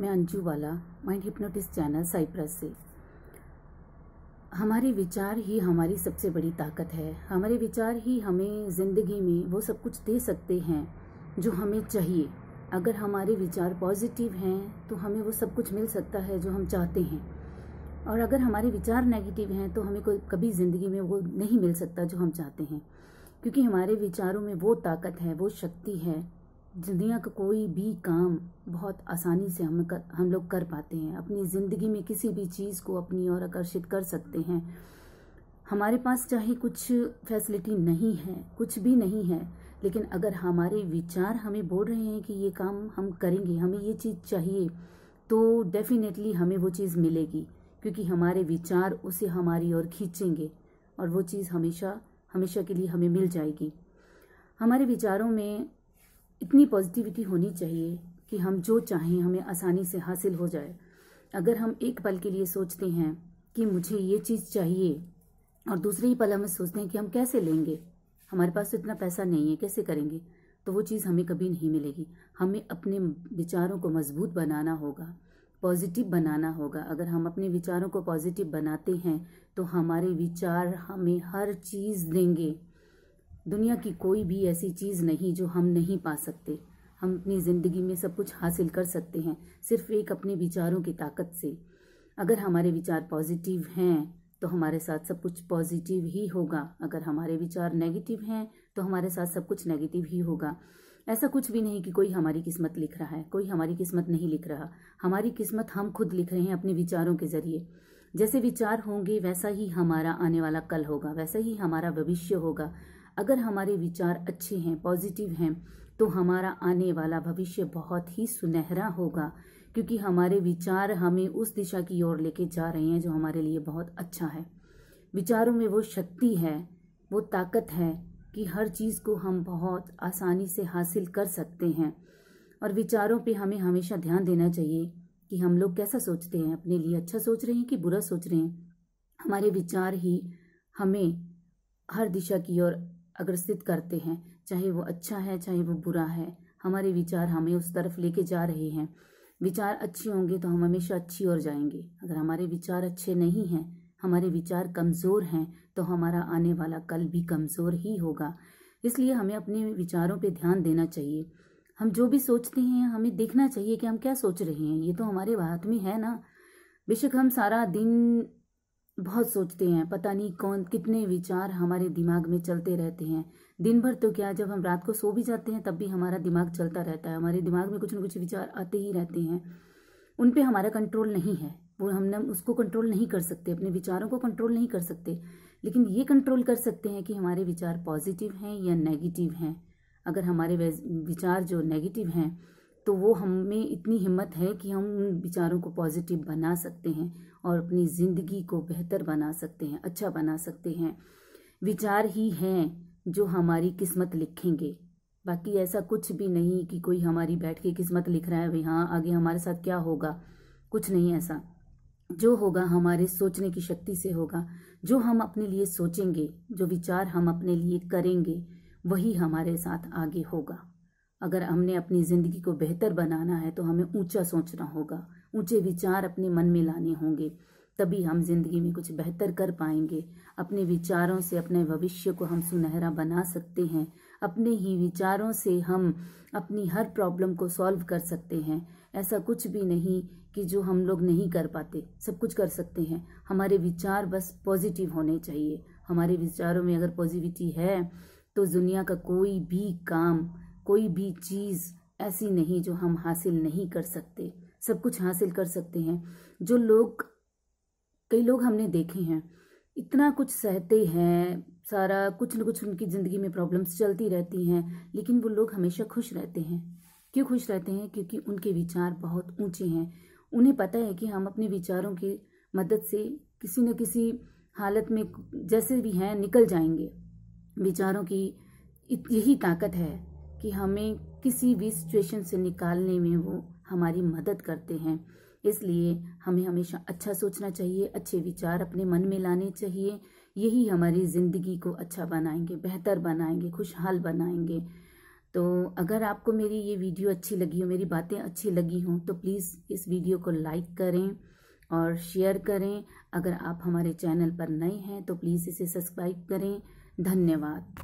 मैं अंजू वाला mind हिप्नोटिस channel Cyprus से हमारे विचार ही हमारी सबसे बड़ी ताकत है हमारे विचार ही हमें ज़िंदगी में वो सब कुछ दे सकते हैं जो हमें चाहिए अगर हमारे विचार पॉजिटिव हैं तो हमें वो सब कुछ मिल सकता है जो हम चाहते हैं और अगर हमारे विचार नेगेटिव हैं तो हमें कोई कभी ज़िंदगी में वो नहीं मिल सकता जो हम चाहते हैं क्योंकि हमारे विचारों में वो ताकत है वो शक्ति है दुनिया का कोई भी काम बहुत आसानी से हम कर, हम लोग कर पाते हैं अपनी ज़िंदगी में किसी भी चीज़ को अपनी ओर आकर्षित कर सकते हैं हमारे पास चाहे कुछ फैसिलिटी नहीं है कुछ भी नहीं है लेकिन अगर हमारे विचार हमें बोल रहे हैं कि ये काम हम करेंगे हमें ये चीज़ चाहिए तो डेफिनेटली हमें वो चीज़ मिलेगी क्योंकि हमारे विचार उसे हमारी ओर खींचेंगे और वो चीज़ हमेशा हमेशा के लिए हमें मिल जाएगी हमारे विचारों में इतनी पॉजिटिविटी होनी चाहिए कि हम जो चाहें हमें आसानी से हासिल हो जाए अगर हम एक पल के लिए सोचते हैं कि मुझे ये चीज़ चाहिए और दूसरे ही पल हमें सोचते हैं कि हम कैसे लेंगे हमारे पास तो इतना पैसा नहीं है कैसे करेंगे तो वो चीज़ हमें कभी नहीं मिलेगी हमें अपने विचारों को मजबूत बनाना होगा पॉजिटिव बनाना होगा अगर हम अपने विचारों को पॉजिटिव बनाते हैं तो हमारे विचार हमें हर चीज़ देंगे दुनिया की कोई भी ऐसी चीज़ नहीं जो हम नहीं पा सकते हम अपनी ज़िंदगी में सब कुछ हासिल कर सकते हैं सिर्फ एक अपने विचारों की ताकत से अगर हमारे विचार पॉजिटिव हैं तो हमारे साथ सब कुछ पॉजिटिव ही होगा अगर हमारे विचार नेगेटिव हैं तो हमारे साथ सब कुछ नेगेटिव ही होगा ऐसा कुछ भी नहीं कि कोई हमारी किस्मत लिख रहा है कोई हमारी किस्मत नहीं लिख रहा हमारी किस्मत हम खुद लिख रहे हैं अपने विचारों के जरिए जैसे विचार होंगे वैसा ही हमारा आने वाला कल होगा वैसा ही हमारा भविष्य होगा अगर हमारे विचार अच्छे हैं पॉजिटिव हैं तो हमारा आने वाला भविष्य बहुत ही सुनहरा होगा क्योंकि हमारे विचार हमें उस दिशा की ओर लेके जा रहे हैं जो हमारे लिए बहुत अच्छा है विचारों में वो शक्ति है वो ताकत है कि हर चीज़ को हम बहुत आसानी से हासिल कर सकते हैं और विचारों पे हमें हमेशा ध्यान देना चाहिए कि हम लोग कैसा सोचते हैं अपने लिए अच्छा सोच रहे हैं कि बुरा सोच रहे हैं हमारे विचार ही हमें हर दिशा की ओर अग्रसित करते हैं चाहे वो अच्छा है चाहे वो बुरा है हमारे विचार हमें उस तरफ लेके जा रहे हैं विचार अच्छे होंगे तो हम हमेशा अच्छी ओर जाएंगे अगर हमारे विचार अच्छे नहीं हैं हमारे विचार कमज़ोर हैं तो हमारा आने वाला कल भी कमज़ोर ही होगा इसलिए हमें अपने विचारों पर ध्यान देना चाहिए हम जो भी सोचते हैं हमें देखना चाहिए कि हम क्या सोच रहे हैं ये तो हमारे हाथ में है ना बेशक हम सारा दिन बहुत सोचते हैं पता नहीं कौन कितने विचार हमारे दिमाग में चलते रहते हैं दिन भर तो क्या जब हम रात को सो भी जाते हैं तब भी हमारा दिमाग चलता रहता है हमारे दिमाग में कुछ ना कुछ विचार आते ही रहते हैं उन पर हमारा कंट्रोल नहीं है वो हम उसको कंट्रोल नहीं कर सकते अपने विचारों को कंट्रोल नहीं कर सकते लेकिन ये कंट्रोल कर सकते हैं कि हमारे विचार पॉजिटिव हैं या नेगेटिव हैं अगर हमारे विचार जो नेगेटिव हैं तो वो हमें इतनी हिम्मत है कि हम उन विचारों को पॉजिटिव बना सकते हैं और अपनी ज़िंदगी को बेहतर बना सकते हैं अच्छा बना सकते हैं विचार ही हैं जो हमारी किस्मत लिखेंगे बाकी ऐसा कुछ भी नहीं कि कोई हमारी बैठ के किस्मत लिख रहा है भाई हाँ आगे हमारे साथ क्या होगा कुछ नहीं ऐसा जो होगा हमारे सोचने की शक्ति से होगा जो हम अपने लिए सोचेंगे जो विचार हम अपने लिए करेंगे वही हमारे साथ आगे होगा अगर हमने अपनी ज़िंदगी को बेहतर बनाना है तो हमें ऊंचा सोचना होगा ऊंचे विचार अपने मन में लाने होंगे तभी हम जिंदगी में कुछ बेहतर कर पाएंगे अपने विचारों से अपने भविष्य को हम सुनहरा बना सकते हैं अपने ही विचारों से हम अपनी हर प्रॉब्लम को सॉल्व कर सकते हैं ऐसा कुछ भी नहीं कि जो हम लोग नहीं कर पाते सब कुछ कर सकते हैं हमारे विचार बस पॉजिटिव होने चाहिए हमारे विचारों में अगर पॉजिटिविटी है तो दुनिया का कोई भी काम कोई भी चीज़ ऐसी नहीं जो हम हासिल नहीं कर सकते सब कुछ हासिल कर सकते हैं जो लोग कई लोग हमने देखे हैं इतना कुछ सहते हैं सारा कुछ न कुछ उनकी ज़िंदगी में प्रॉब्लम्स चलती रहती हैं लेकिन वो लोग हमेशा खुश रहते हैं क्यों खुश रहते हैं क्योंकि उनके विचार बहुत ऊंचे हैं उन्हें पता है कि हम अपने विचारों की मदद से किसी न किसी हालत में जैसे भी हैं निकल जाएंगे विचारों की यही ताकत है कि हमें किसी भी सिचुएशन से निकालने में वो हमारी मदद करते हैं इसलिए हमें हमेशा अच्छा सोचना चाहिए अच्छे विचार अपने मन में लाने चाहिए यही हमारी ज़िंदगी को अच्छा बनाएंगे बेहतर बनाएंगे खुशहाल बनाएंगे तो अगर आपको मेरी ये वीडियो अच्छी लगी हो मेरी बातें अच्छी लगी हों तो प्लीज़ इस वीडियो को लाइक करें और शेयर करें अगर आप हमारे चैनल पर नए हैं तो प्लीज़ इसे सब्सक्राइब करें धन्यवाद